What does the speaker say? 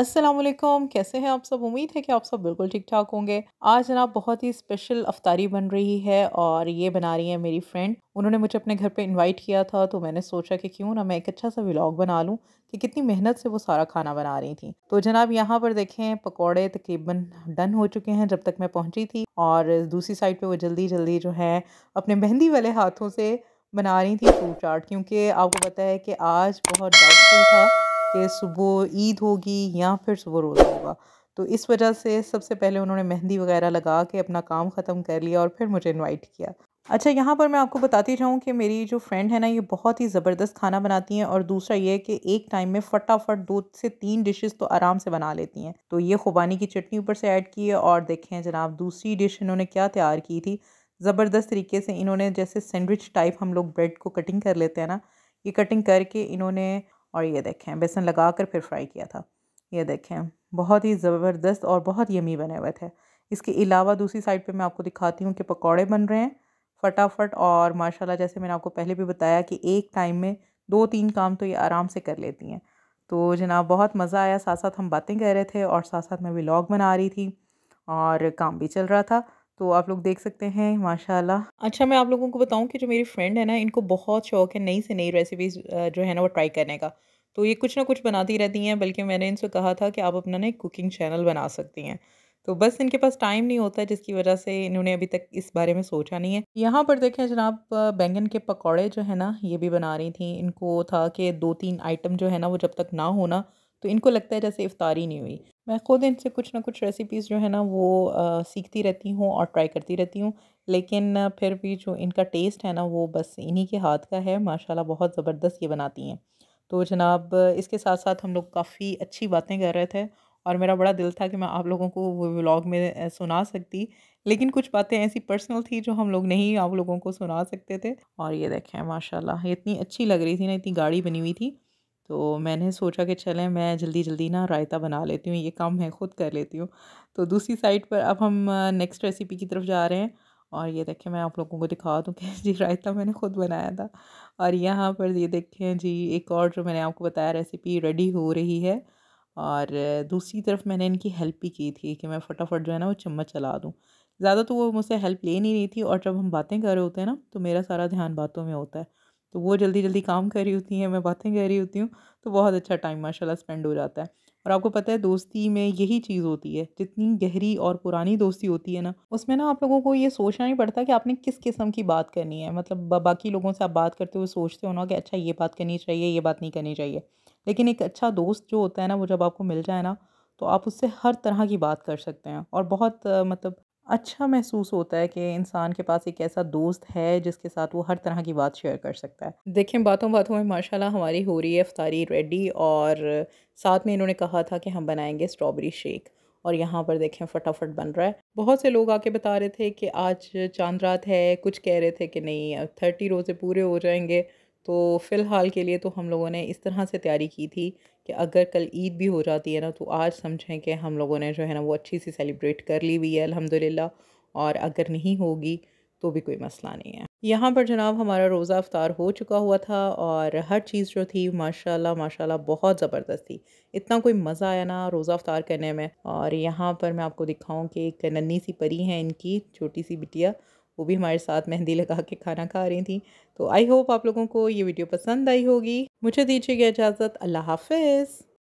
असलम कैसे हैं आप सब उम्मीद है कि आप सब बिल्कुल ठीक ठाक होंगे आज जनाब बहुत ही स्पेशल अफ्तारी बन रही है और ये बना रही है मेरी फ्रेंड उन्होंने मुझे अपने घर पे इनवाइट किया था तो मैंने सोचा कि क्यों ना मैं एक अच्छा सा व्लॉग बना लूँ कि कितनी मेहनत से वो सारा खाना बना रही थी तो जनाब यहाँ पर देखें पकौड़े तकरीबन डन हो चुके हैं जब तक मैं पहुँची थी और दूसरी साइड पर वो जल्दी जल्दी जो है अपने मेहंदी वाले हाथों से बना रही थी फ्रूट चाट क्योंकि आपको पता है कि आज बहुत डाउटफुल था कि सुबह ईद होगी या फिर सुबह रोज़ा होगा तो इस वजह से सबसे पहले उन्होंने मेहंदी वगैरह लगा के अपना काम ख़त्म कर लिया और फिर मुझे इनवाइट किया अच्छा यहाँ पर मैं आपको बताती जाऊँ कि मेरी जो फ्रेंड है ना ये बहुत ही ज़बरदस्त खाना बनाती हैं और दूसरा ये है कि एक टाइम में फटाफट दो से तीन डिशेस तो आराम से बना लेती हैं तो ये खुबानी की चटनी ऊपर से ऐड की है और देखें जनाब दूसरी डिश इन्होंने क्या तैयार की थी ज़बरदस्त तरीके से इन्होंने जैसे सैंडविच टाइप हम लोग ब्रेड को कटिंग कर लेते हैं ना ये कटिंग करके इन्होंने और ये देखें बेसन लगा कर फिर फ्राई किया था ये देखें बहुत ही ज़बरदस्त और बहुत यमी बने हुए थे इसके अलावा दूसरी साइड पे मैं आपको दिखाती हूँ कि पकौड़े बन रहे हैं फटाफट और माशाल्लाह जैसे मैंने आपको पहले भी बताया कि एक टाइम में दो तीन काम तो ये आराम से कर लेती हैं तो जनाब बहुत मज़ा आया साथ साथ हम बातें कर रहे थे और साथ साथ मैं व्लॉग बना रही थी और काम भी चल रहा था तो आप लोग देख सकते हैं माशाल्लाह अच्छा मैं आप लोगों को बताऊं कि जो मेरी फ्रेंड है ना इनको बहुत शौक है नई से नई रेसिपीज़ जो है ना वो ट्राई करने का तो ये कुछ ना कुछ बनाती रहती हैं बल्कि मैंने इनसे कहा था कि आप अपना ना कुकिंग चैनल बना सकती हैं तो बस इनके पास टाइम नहीं होता जिसकी वजह से इन्होंने अभी तक इस बारे में सोचा नहीं है यहाँ पर देखें जनाब बैंगन के पकौड़े जो है ना ये भी बना रही थी इनको था कि दो तीन आइटम जो है ना वो जब तक ना होना तो इनको लगता है जैसे इफ्तारी नहीं हुई मैं ख़ुद इनसे कुछ ना कुछ रेसिपीज़ जो है ना वो आ, सीखती रहती हूँ और ट्राई करती रहती हूँ लेकिन फिर भी जो इनका टेस्ट है ना वो बस इन्हीं के हाथ का है माशाल्लाह बहुत ज़बरदस्त ये बनाती हैं तो जनाब इसके साथ साथ हम लोग काफ़ी अच्छी बातें कर रहे थे और मेरा बड़ा दिल था कि मैं आप लोगों को वो व्लॉग में सुना सकती लेकिन कुछ बातें ऐसी पर्सनल थी जो हम लोग नहीं आप लोगों को सुना सकते थे और ये देखें माशाल्लाह इतनी अच्छी लग रही थी ना इतनी गाढ़ी बनी हुई थी तो मैंने सोचा कि चलें मैं जल्दी जल्दी ना रायता बना लेती हूँ ये काम मैं ख़ुद कर लेती हूँ तो दूसरी साइड पर अब हम नेक्स्ट रेसिपी की तरफ जा रहे हैं और ये देखें मैं आप लोगों को दिखा दूँ कि जी रायता मैंने ख़ुद बनाया था और यहाँ पर ये देखें जी एक और जो मैंने आपको बताया रेसिपी रेडी हो रही है और दूसरी तरफ मैंने इनकी हेल्प भी की थी कि मैं फटाफट जो है ना वो चम्मच चला दूँ ज़्यादा तो वो मुझसे हेल्प ले नहीं रही थी और जब हम बातें कर रहे होते हैं ना तो मेरा सारा ध्यान बातों में होता है तो वो जल्दी जल्दी काम कर रही होती हैं मैं बातें कर रही होती हूँ तो बहुत अच्छा टाइम माशाला स्पेंड हो जाता है और आपको पता है दोस्ती में यही चीज़ होती है जितनी गहरी और पुरानी दोस्ती होती है ना उसमें ना आप लोगों को ये सोचना ही पड़ता कि आपने किस किस्म की बात करनी है मतलब बाकी लोगों से आप बात करते हुए सोचते हो ना कि अच्छा ये बात करनी चाहिए ये बात नहीं करनी चाहिए लेकिन एक अच्छा दोस्त जो होता है ना वो जब आपको मिल जाए ना तो आप उससे हर तरह की बात कर सकते हैं और बहुत मतलब अच्छा महसूस होता है कि इंसान के पास एक ऐसा दोस्त है जिसके साथ वो हर तरह की बात शेयर कर सकता है देखें बातों बातों में माशाल्लाह हमारी हो रही है अफ्तारी रेडी और साथ में इन्होंने कहा था कि हम बनाएंगे स्ट्रॉबेरी शेक और यहाँ पर देखें फटाफट बन रहा है बहुत से लोग आके बता रहे थे कि आज चांद रात है कुछ कह रहे थे कि नहीं थर्टी रोज़े पूरे हो जाएंगे तो फ़िलहाल के लिए तो हम लोगों ने इस तरह से तैयारी की थी कि अगर कल ईद भी हो जाती है ना तो आज समझें कि हम लोगों ने जो है ना वो अच्छी सी सेलिब्रेट कर ली हुई है अलहमदिल्ला और अगर नहीं होगी तो भी कोई मसला नहीं है यहाँ पर जनाब हमारा रोज़ा अफ्तार हो चुका हुआ था और हर चीज़ जो थी माशाल्लाह माशाल्लाह बहुत ज़बरदस्त थी इतना कोई मज़ा आया ना रोज़ा अफ्तार करने में और यहाँ पर मैं आपको दिखाऊं कि एक नन्ही सी परी है इनकी छोटी सी बिटिया वो भी हमारे साथ मेहंदी लगा के खाना खा रही थी तो आई होप आप लोगों को ये वीडियो पसंद आई होगी मुझे दीजिएगा इजाज़त अल्लाह हाफिज़